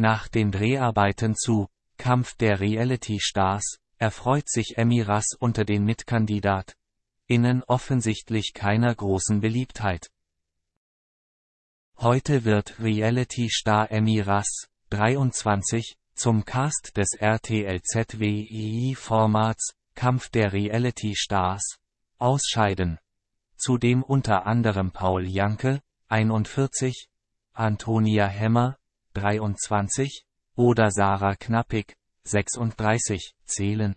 Nach den Dreharbeiten zu Kampf der Reality Stars erfreut sich Emiras unter den Mitkandidat innen offensichtlich keiner großen Beliebtheit. Heute wird Reality Star Emiras 23 zum Cast des RTLZWII Formats Kampf der Reality Stars ausscheiden. Zudem unter anderem Paul Janke 41, Antonia Hemmer 23, oder Sarah Knappig, 36, zählen.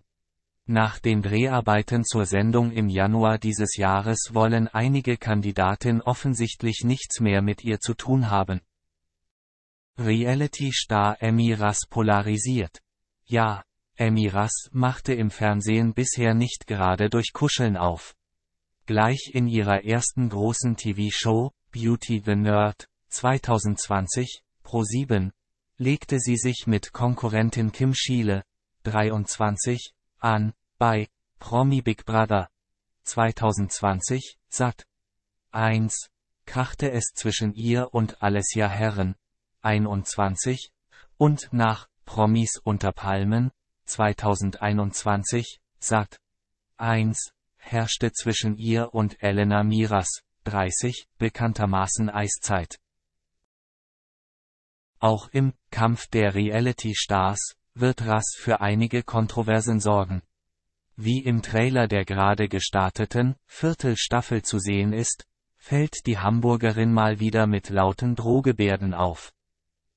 Nach den Dreharbeiten zur Sendung im Januar dieses Jahres wollen einige Kandidatinnen offensichtlich nichts mehr mit ihr zu tun haben. Reality-Star Emmy Rass polarisiert. Ja, Emmy Rass machte im Fernsehen bisher nicht gerade durch Kuscheln auf. Gleich in ihrer ersten großen TV-Show, Beauty the Nerd, 2020, Pro7, legte sie sich mit Konkurrentin Kim Schiele, 23, an, bei Promi Big Brother 2020, satt. 1, krachte es zwischen ihr und Alessia Herren, 21, und nach Promis unter Palmen 2021, satt. 1, herrschte zwischen ihr und Elena Miras, 30, bekanntermaßen Eiszeit. Auch im Kampf der Reality-Stars wird Rass für einige Kontroversen sorgen. Wie im Trailer der gerade gestarteten Viertelstaffel zu sehen ist, fällt die Hamburgerin mal wieder mit lauten Drohgebärden auf.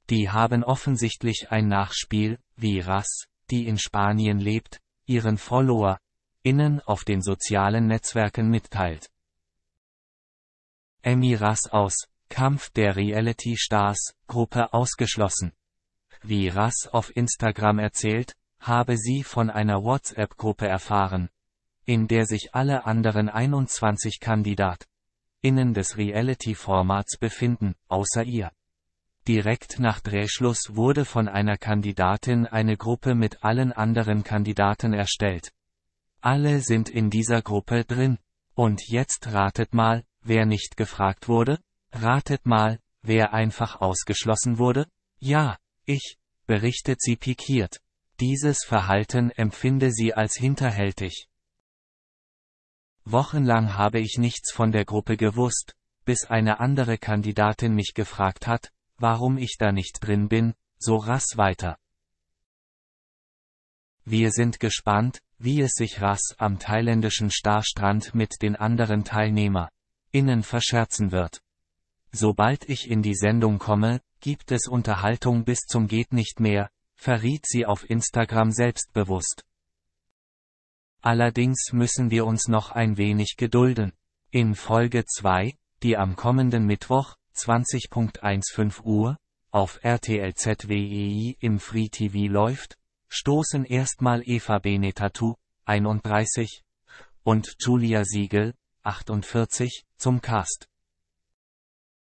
Die haben offensichtlich ein Nachspiel, wie Rass, die in Spanien lebt, ihren Follower, innen auf den sozialen Netzwerken mitteilt. Emmy Rass aus Kampf der Reality Stars Gruppe ausgeschlossen. Wie Ras auf Instagram erzählt, habe sie von einer WhatsApp-Gruppe erfahren, in der sich alle anderen 21 Kandidat innen des Reality-Formats befinden, außer ihr. Direkt nach Drehschluss wurde von einer Kandidatin eine Gruppe mit allen anderen Kandidaten erstellt. Alle sind in dieser Gruppe drin. Und jetzt ratet mal, wer nicht gefragt wurde? Ratet mal, wer einfach ausgeschlossen wurde? Ja, ich, berichtet sie pikiert. Dieses Verhalten empfinde sie als hinterhältig. Wochenlang habe ich nichts von der Gruppe gewusst, bis eine andere Kandidatin mich gefragt hat, warum ich da nicht drin bin, so rass weiter. Wir sind gespannt, wie es sich Rass am thailändischen Starstrand mit den anderen Teilnehmer innen verscherzen wird. Sobald ich in die Sendung komme, gibt es Unterhaltung bis zum geht nicht mehr, verriet sie auf Instagram selbstbewusst. Allerdings müssen wir uns noch ein wenig gedulden. In Folge 2, die am kommenden Mittwoch, 20.15 Uhr, auf RTL ZWEI im Free TV läuft, stoßen erstmal Eva Benetatu, 31, und Julia Siegel, 48, zum Cast.